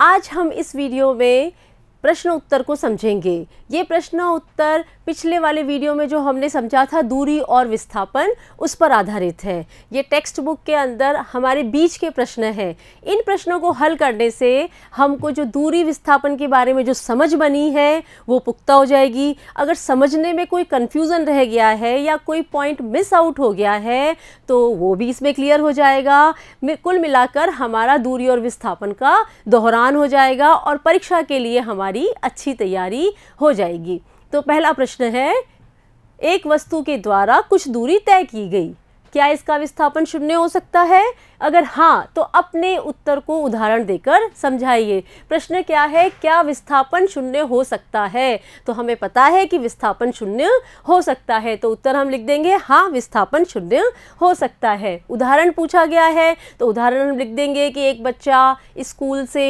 आज हम इस वीडियो में प्रश्न उत्तर को समझेंगे ये प्रश्न उत्तर पिछले वाले वीडियो में जो हमने समझा था दूरी और विस्थापन उस पर आधारित है ये टेक्स्ट बुक के अंदर हमारे बीच के प्रश्न हैं इन प्रश्नों को हल करने से हमको जो दूरी विस्थापन के बारे में जो समझ बनी है वो पुख्ता हो जाएगी अगर समझने में कोई कन्फ्यूज़न रह गया है या कोई पॉइंट मिस आउट हो गया है तो वो भी इसमें क्लियर हो जाएगा कुल मिलाकर हमारा दूरी और विस्थापन का दोहरान हो जाएगा और परीक्षा के लिए हमारी अच्छी तैयारी हो जाएगी तो पहला प्रश्न है एक वस्तु के द्वारा कुछ दूरी तय की गई क्या इसका विस्थापन शून्य हो सकता है अगर हाँ तो अपने उत्तर को उदाहरण देकर समझाइए प्रश्न क्या है क्या विस्थापन शून्य हो सकता है तो हमें पता है कि विस्थापन शून्य हो सकता है तो उत्तर हम लिख देंगे हाँ विस्थापन शून्य हो सकता है उदाहरण पूछा गया है तो उदाहरण हम लिख देंगे कि एक बच्चा स्कूल से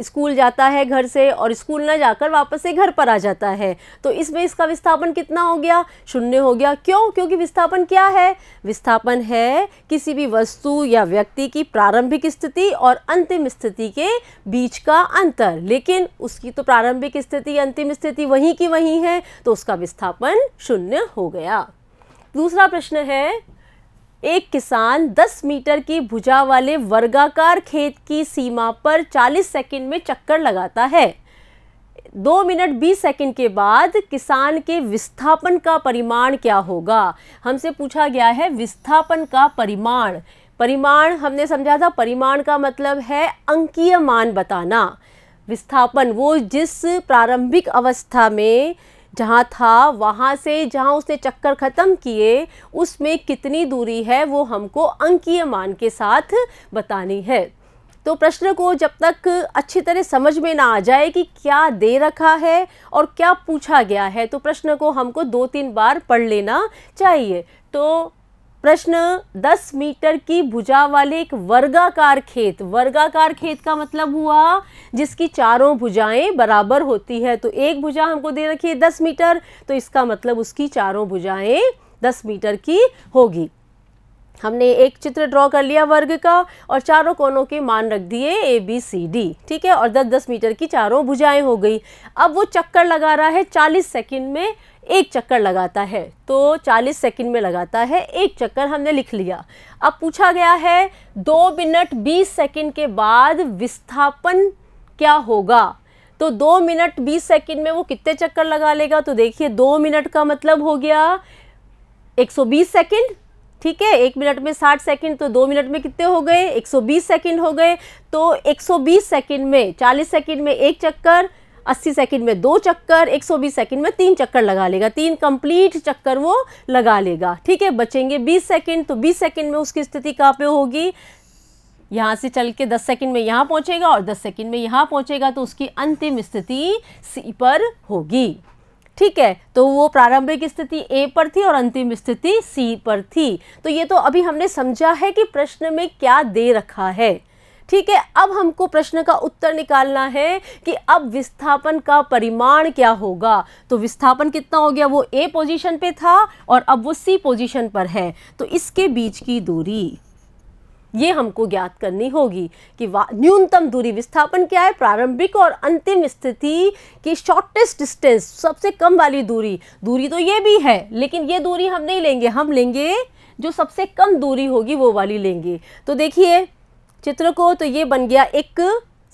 स्कूल जाता है घर से और स्कूल न जाकर वापस से घर पर आ जाता है तो इसमें इसका विस्थापन कितना हो गया शून्य हो गया क्यों क्योंकि विस्थापन क्या है विस्थापन है किसी भी वस्तु या व्यक्ति की प्रारंभिक स्थिति और अंतिम स्थिति के बीच का अंतर लेकिन उसकी तो प्रारंभिक स्थिति अंतिम स्थिति वहीं की वहीं है तो उसका विस्थापन शून्य हो गया दूसरा प्रश्न है एक किसान 10 मीटर की भुजा वाले वर्गाकार खेत की सीमा पर 40 सेकंड में चक्कर लगाता है दो मिनट बीस सेकंड के बाद किसान के विस्थापन का परिमाण क्या होगा हमसे पूछा गया है विस्थापन का परिमाण परिमाण हमने समझा था परिमाण का मतलब है अंकीय मान बताना विस्थापन वो जिस प्रारंभिक अवस्था में जहाँ था वहाँ से जहाँ उसने चक्कर ख़त्म किए उसमें कितनी दूरी है वो हमको अंकीय मान के साथ बतानी है तो प्रश्न को जब तक अच्छी तरह समझ में ना आ जाए कि क्या दे रखा है और क्या पूछा गया है तो प्रश्न को हमको दो तीन बार पढ़ लेना चाहिए तो प्रश्न 10 मीटर की भुजा वाले एक वर्गाकार खेत वर्गाकार खेत का मतलब हुआ जिसकी चारों भुजाएं बराबर होती है तो एक भुजा हमको दे रखी है 10 मीटर तो इसका मतलब उसकी चारों भुजाएं 10 मीटर की होगी हमने एक चित्र ड्रॉ कर लिया वर्ग का और चारों कोनों के मान रख दिए ए बी सी डी ठीक है और 10 10 मीटर की चारों भुजाएं हो गई अब वो चक्कर लगा रहा है 40 सेकंड में एक चक्कर लगाता है तो 40 सेकंड में लगाता है एक चक्कर हमने लिख लिया अब पूछा गया है दो मिनट 20 सेकंड के बाद विस्थापन क्या होगा तो दो मिनट 20 सेकंड में वो कितने चक्कर लगा लेगा तो देखिए दो मिनट का मतलब हो गया 120 सेकंड ठीक है एक मिनट में साठ सेकंड तो दो मिनट में कितने हो गए 120 सेकंड हो गए तो 120 सेकंड में 40 सेकंड में एक चक्कर अस्सी सेकंड में दो चक्कर 120 सेकंड में तीन चक्कर लगा लेगा तीन कंप्लीट चक्कर वो लगा लेगा ठीक है बचेंगे 20 सेकंड तो 20 सेकंड में उसकी स्थिति कहाँ पे होगी यहाँ से चल के 10 सेकंड में यहाँ पहुँचेगा और 10 सेकंड में यहाँ पहुँचेगा तो उसकी अंतिम स्थिति सी पर होगी ठीक है तो वो प्रारंभिक स्थिति ए पर थी और अंतिम स्थिति सी पर थी तो ये तो अभी हमने समझा है कि प्रश्न में क्या दे रखा है ठीक है अब हमको प्रश्न का उत्तर निकालना है कि अब विस्थापन का परिमाण क्या होगा तो विस्थापन कितना हो गया वो ए पोजीशन पे था और अब वो सी पोजीशन पर है तो इसके बीच की दूरी ये हमको ज्ञात करनी होगी कि न्यूनतम दूरी विस्थापन क्या है प्रारंभिक और अंतिम स्थिति की शॉर्टेस्ट डिस्टेंस सबसे कम वाली दूरी दूरी तो ये भी है लेकिन ये दूरी हम नहीं लेंगे हम लेंगे जो सबसे कम दूरी होगी वो वाली लेंगे तो देखिए चित्र को तो ये बन गया एक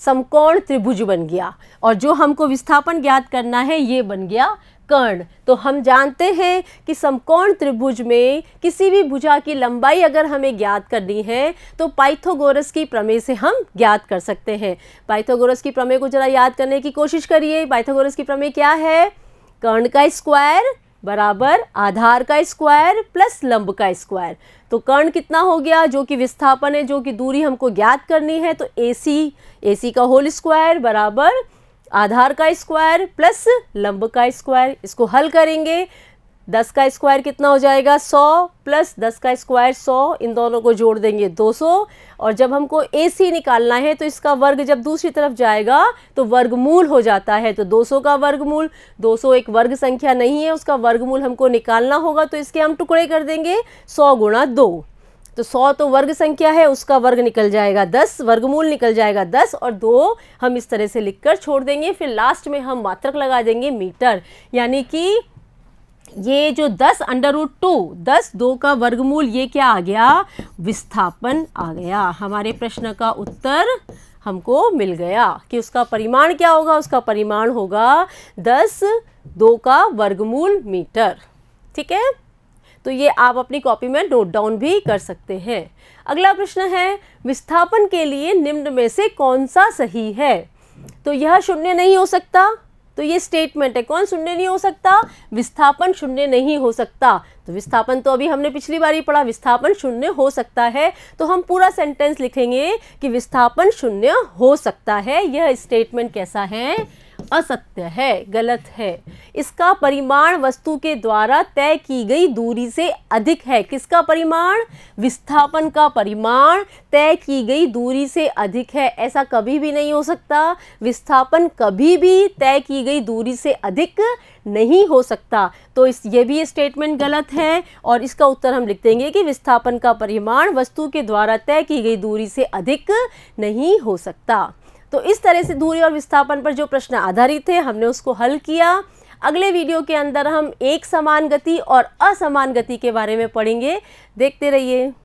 समकोण त्रिभुज बन गया और जो हमको विस्थापन ज्ञात करना है ये बन गया कर्ण तो हम जानते हैं कि समकोण त्रिभुज में किसी भी भुजा की लंबाई अगर हमें ज्ञात करनी है तो पाइथोगोरस की प्रमेय से हम ज्ञात कर सकते हैं पाइथोगोरस की प्रमेय को जरा याद करने की कोशिश करिए पाइथोगोरस की प्रमेय क्या है कर्ण का स्क्वायर बराबर आधार का स्क्वायर प्लस लंब का स्क्वायर तो कर्ण कितना हो गया जो कि विस्थापन है जो कि दूरी हमको ज्ञात करनी है तो ए सी ए सी का होल स्क्वायर बराबर आधार का स्क्वायर प्लस लंब का स्क्वायर इसको हल करेंगे दस का स्क्वायर कितना हो जाएगा सौ प्लस दस का स्क्वायर सौ इन दोनों को जोड़ देंगे दो सौ और जब हमको ए सी निकालना है तो इसका वर्ग जब दूसरी तरफ जाएगा तो वर्गमूल हो जाता है तो दो सौ का वर्गमूल दो सौ एक वर्ग संख्या नहीं है उसका वर्गमूल हमको निकालना होगा तो इसके हम टुकड़े कर देंगे सौ गुणा दो तो सौ तो वर्ग संख्या है उसका वर्ग निकल जाएगा दस वर्गमूल निकल जाएगा दस और दो हम इस तरह से लिखकर छोड़ देंगे फिर लास्ट में हम मात्रक लगा देंगे मीटर यानी कि ये जो दस अंडर रूट टू दस दो का वर्गमूल ये क्या आ गया विस्थापन आ गया हमारे प्रश्न का उत्तर हमको मिल गया कि उसका परिमाण क्या होगा उसका परिमाण होगा दस दो का वर्गमूल मीटर ठीक है तो ये आप अपनी कॉपी में नोट डाउन भी कर सकते हैं अगला प्रश्न है विस्थापन के लिए निम्न में से कौन सा सही है तो यह शून्य नहीं हो सकता तो ये स्टेटमेंट है कौन शून्य नहीं हो सकता विस्थापन शून्य नहीं हो सकता तो विस्थापन तो अभी हमने पिछली बार ही पढ़ा विस्थापन शून्य हो सकता है तो हम पूरा सेंटेंस लिखेंगे कि विस्थापन शून्य हो सकता है यह स्टेटमेंट कैसा है असत्य है गलत है इसका परिमाण वस्तु के द्वारा तय की गई दूरी से अधिक है किसका परिमाण विस्थापन का परिमाण तय की गई दूरी से अधिक है ऐसा कभी भी नहीं हो सकता विस्थापन कभी भी तय की गई दूरी से अधिक नहीं हो सकता तो इस ये भी स्टेटमेंट गलत है और इसका उत्तर हम लिख देंगे कि विस्थापन का परिमाण वस्तु के द्वारा तय की गई दूरी से अधिक नहीं हो सकता तो इस तरह से दूरी और विस्थापन पर जो प्रश्न आधारित थे हमने उसको हल किया अगले वीडियो के अंदर हम एक समान गति और असमान गति के बारे में पढ़ेंगे देखते रहिए